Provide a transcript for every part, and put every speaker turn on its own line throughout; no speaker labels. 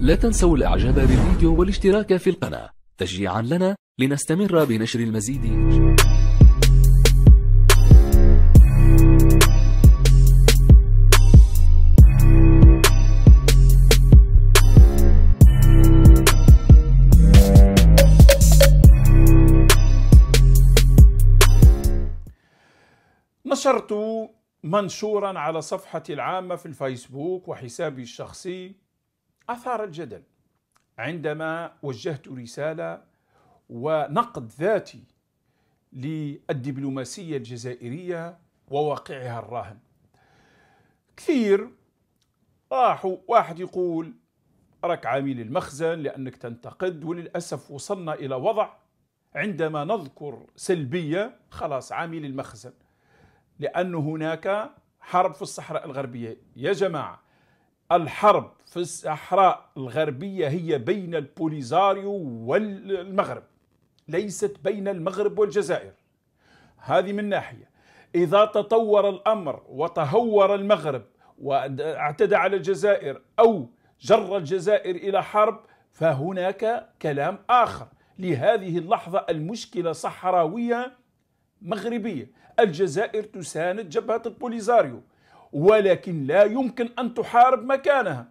لا تنسوا الإعجاب بالفيديو والاشتراك في القناة تشجيعا لنا لنستمر بنشر المزيد نشرت منشورا على صفحتي العامة في الفيسبوك وحسابي الشخصي اثار الجدل عندما وجهت رساله ونقد ذاتي للدبلوماسيه الجزائريه وواقعها الراهن كثير راحوا واحد يقول راك عامل المخزن لانك تنتقد وللاسف وصلنا الى وضع عندما نذكر سلبيه خلاص عامل المخزن لأن هناك حرب في الصحراء الغربية يا جماعة الحرب في الصحراء الغربية هي بين البوليزاريو والمغرب ليست بين المغرب والجزائر هذه من ناحية إذا تطور الأمر وتهور المغرب واعتدى على الجزائر أو جر الجزائر إلى حرب فهناك كلام آخر لهذه اللحظة المشكلة صحراوية مغربية الجزائر تساند جبهة البوليزاريو ولكن لا يمكن أن تحارب مكانها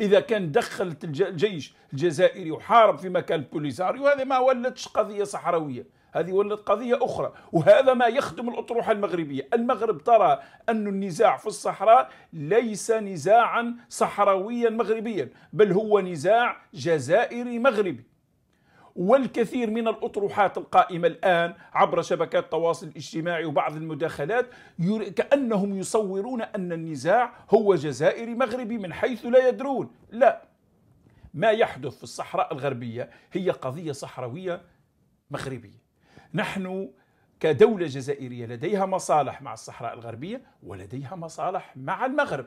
إذا كان دخلت الجيش الجزائري وحارب في مكان البوليساريو هذه ما ولتش قضية صحراوية هذه ولت قضية أخرى وهذا ما يخدم الأطروحة المغربية المغرب ترى أن النزاع في الصحراء ليس نزاعا صحراويا مغربيا بل هو نزاع جزائري مغربي والكثير من الأطروحات القائمة الآن عبر شبكات التواصل الاجتماعي وبعض المداخلات كأنهم يصورون أن النزاع هو جزائري مغربي من حيث لا يدرون لا ما يحدث في الصحراء الغربية هي قضية صحراوية مغربية نحن كدولة جزائرية لديها مصالح مع الصحراء الغربية ولديها مصالح مع المغرب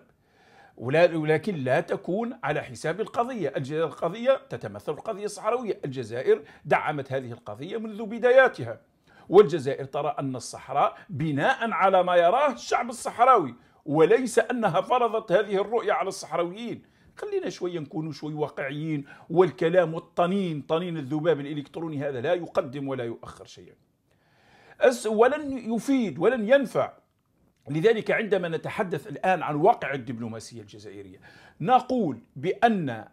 ولكن لا تكون على حساب القضية القضية تتمثل القضية الصحراوية الجزائر دعمت هذه القضية منذ بداياتها والجزائر ترى أن الصحراء بناء على ما يراه الشعب الصحراوي وليس أنها فرضت هذه الرؤية على الصحراويين خلينا شوي نكونوا شوي واقعيين والكلام والطنين طنين الذباب الإلكتروني هذا لا يقدم ولا يؤخر شيئا ولن يفيد ولن ينفع لذلك عندما نتحدث الآن عن واقع الدبلوماسية الجزائرية نقول بأن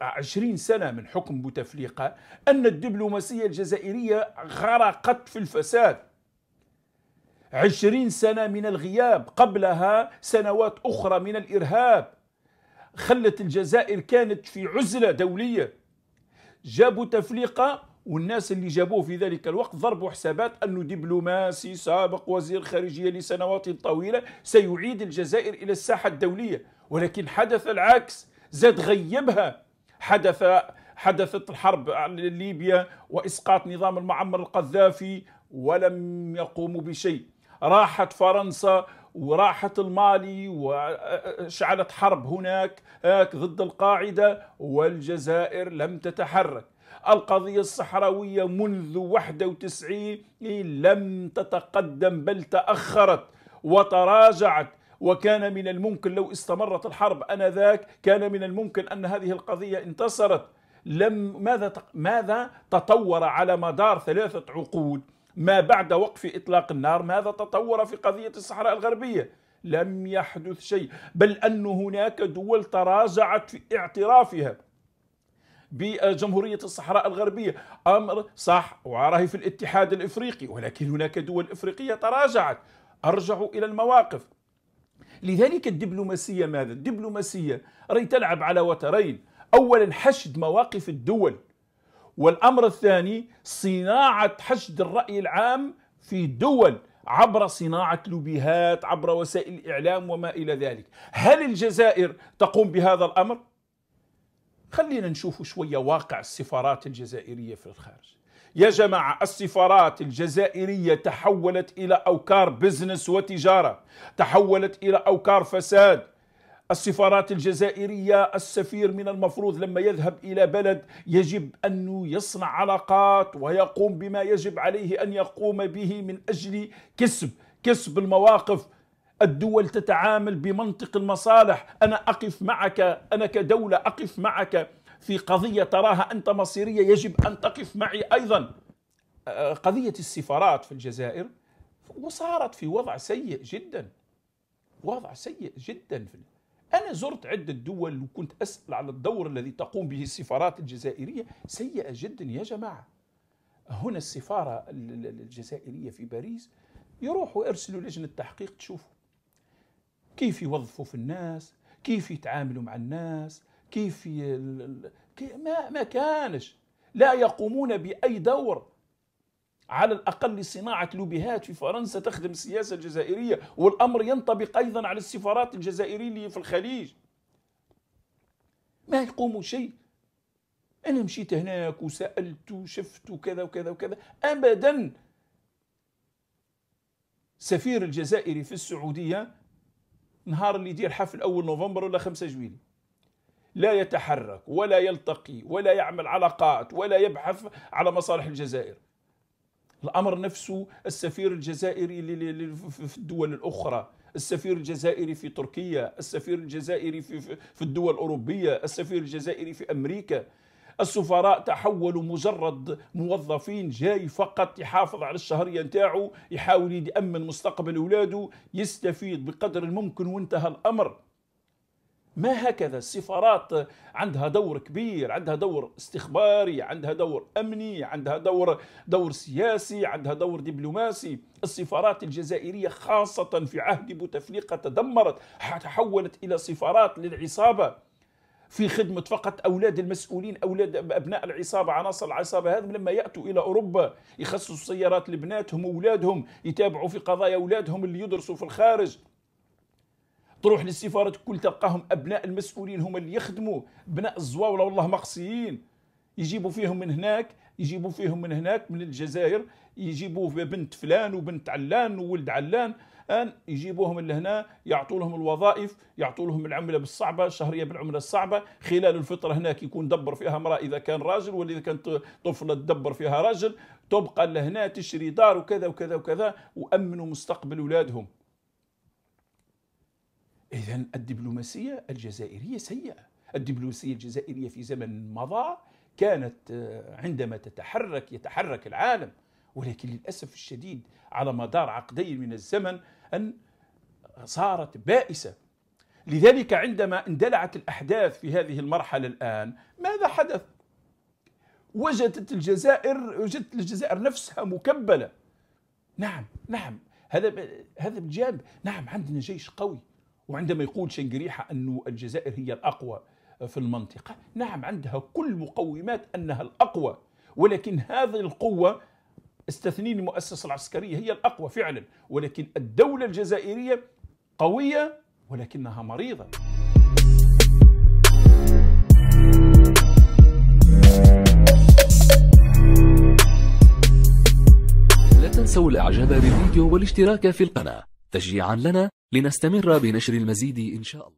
عشرين سنة من حكم بوتفليقة أن الدبلوماسية الجزائرية غرقت في الفساد عشرين سنة من الغياب قبلها سنوات أخرى من الإرهاب خلت الجزائر كانت في عزلة دولية جابوا تفليقة والناس اللي جابوه في ذلك الوقت ضربوا حسابات أنه دبلوماسي سابق وزير خارجية لسنوات طويلة سيعيد الجزائر إلى الساحة الدولية ولكن حدث العكس زاد غيبها حدث حدثت الحرب على ليبيا وإسقاط نظام المعمر القذافي ولم يقوموا بشيء راحت فرنسا وراحت المالي وشعلت حرب هناك آه، ضد القاعدة والجزائر لم تتحرك القضية الصحراوية منذ 91 لم تتقدم بل تأخرت وتراجعت وكان من الممكن لو استمرت الحرب انذاك كان من الممكن ان هذه القضيه انتصرت لم ماذا ماذا تطور على مدار ثلاثه عقود ما بعد وقف اطلاق النار ماذا تطور في قضيه الصحراء الغربيه لم يحدث شيء بل ان هناك دول تراجعت في اعترافها بجمهورية الصحراء الغربية أمر صح وراهي في الاتحاد الإفريقي ولكن هناك دول إفريقية تراجعت أرجعوا إلى المواقف لذلك الدبلوماسية ماذا؟ الدبلوماسية راهي تلعب على وترين أولا حشد مواقف الدول والأمر الثاني صناعة حشد الرأي العام في الدول عبر صناعة لوبيهات عبر وسائل الإعلام وما إلى ذلك هل الجزائر تقوم بهذا الأمر؟ خلينا نشوف شوية واقع السفارات الجزائرية في الخارج يا جماعة السفارات الجزائرية تحولت إلى أوكار بزنس وتجارة تحولت إلى أوكار فساد السفارات الجزائرية السفير من المفروض لما يذهب إلى بلد يجب أنه يصنع علاقات ويقوم بما يجب عليه أن يقوم به من أجل كسب كسب المواقف الدول تتعامل بمنطق المصالح أنا أقف معك أنا كدولة أقف معك في قضية تراها أنت مصيرية يجب أن تقف معي أيضا آه، قضية السفارات في الجزائر وصارت في وضع سيء جدا وضع سيء جدا في أنا زرت عدة دول وكنت أسأل على الدور الذي تقوم به السفارات الجزائرية سيئة جدا يا جماعة هنا السفارة الجزائرية في باريس يروحوا يرسلوا لجنة تحقيق تشوفوا كيف يوظفوا في الناس كيف يتعاملوا مع الناس كيف ال... ما ما كانش لا يقومون باي دور على الاقل صناعه لوبيهات في فرنسا تخدم السياسه الجزائريه والامر ينطبق ايضا على السفارات الجزائريه اللي في الخليج ما يقوموا شيء انا مشيت هناك وسالت وشفت وكذا وكذا وكذا ابدا سفير الجزائري في السعوديه نهار اللي يدير حفل أول نوفمبر ولا 5 جويلي لا يتحرك ولا يلتقي ولا يعمل علاقات ولا يبحث على مصالح الجزائر الأمر نفسه السفير الجزائري في الدول الأخرى السفير الجزائري في تركيا السفير الجزائري في, في الدول الأوروبية السفير الجزائري في أمريكا السفراء تحولوا مجرد موظفين جاي فقط يحافظ على الشهريه نتاعو يحاول يامن مستقبل اولاده يستفيد بقدر الممكن وانتهى الامر ما هكذا السفارات عندها دور كبير عندها دور استخباري عندها دور أمني عندها دور دور سياسي عندها دور دبلوماسي السفارات الجزائرية خاصة في عهد بوتفليقة تدمرت تحولت إلى سفارات للعصابة في خدمة فقط أولاد المسؤولين أولاد أبناء العصابة عناصر العصابة هذم لما يأتوا إلى أوروبا يخصصوا سيارات لبناتهم وأولادهم يتابعوا في قضايا أولادهم اللي يدرسوا في الخارج تروح للسفارة كل تلقاهم أبناء المسؤولين هم اللي يخدموا بناء الزواولة والله مقصيين يجيبوا فيهم من هناك يجيبوا فيهم من هناك من الجزائر يجيبوه بنت فلان وبنت علان وولد علان ان يجيبوهم لهنا يعطوا لهم الوظائف يعطوا لهم العمله بالصعبه الشهريه بالعمله الصعبه خلال الفطره هناك يكون دبر فيها امراه اذا كان راجل ولا اذا كانت طفله تدبر فيها راجل تبقى لهنا تشري دار وكذا وكذا وكذا وامنوا مستقبل اولادهم اذا الدبلوماسيه الجزائريه سيئه الدبلوماسيه الجزائريه في زمن مضى كانت آه، عندما تتحرك يتحرك العالم ولكن للأسف الشديد على مدار عقدين من الزمن أن صارت بائسة لذلك عندما اندلعت الأحداث في هذه المرحلة الآن ماذا حدث؟ وجدت الجزائر وجدت الجزائر نفسها مكبلة نعم نعم هذا هذا بجانب نعم عندنا جيش قوي وعندما يقول شنقريحة أن الجزائر هي الأقوى في المنطقة نعم عندها كل مقومات أنها الأقوى ولكن هذه القوة استثنين المؤسسة العسكرية هي الأقوى فعلا ولكن الدولة الجزائرية قوية ولكنها مريضة لا تنسوا الإعجاب بالفيديو والاشتراك في القناة تشجيعا لنا لنستمر بنشر المزيد إن شاء الله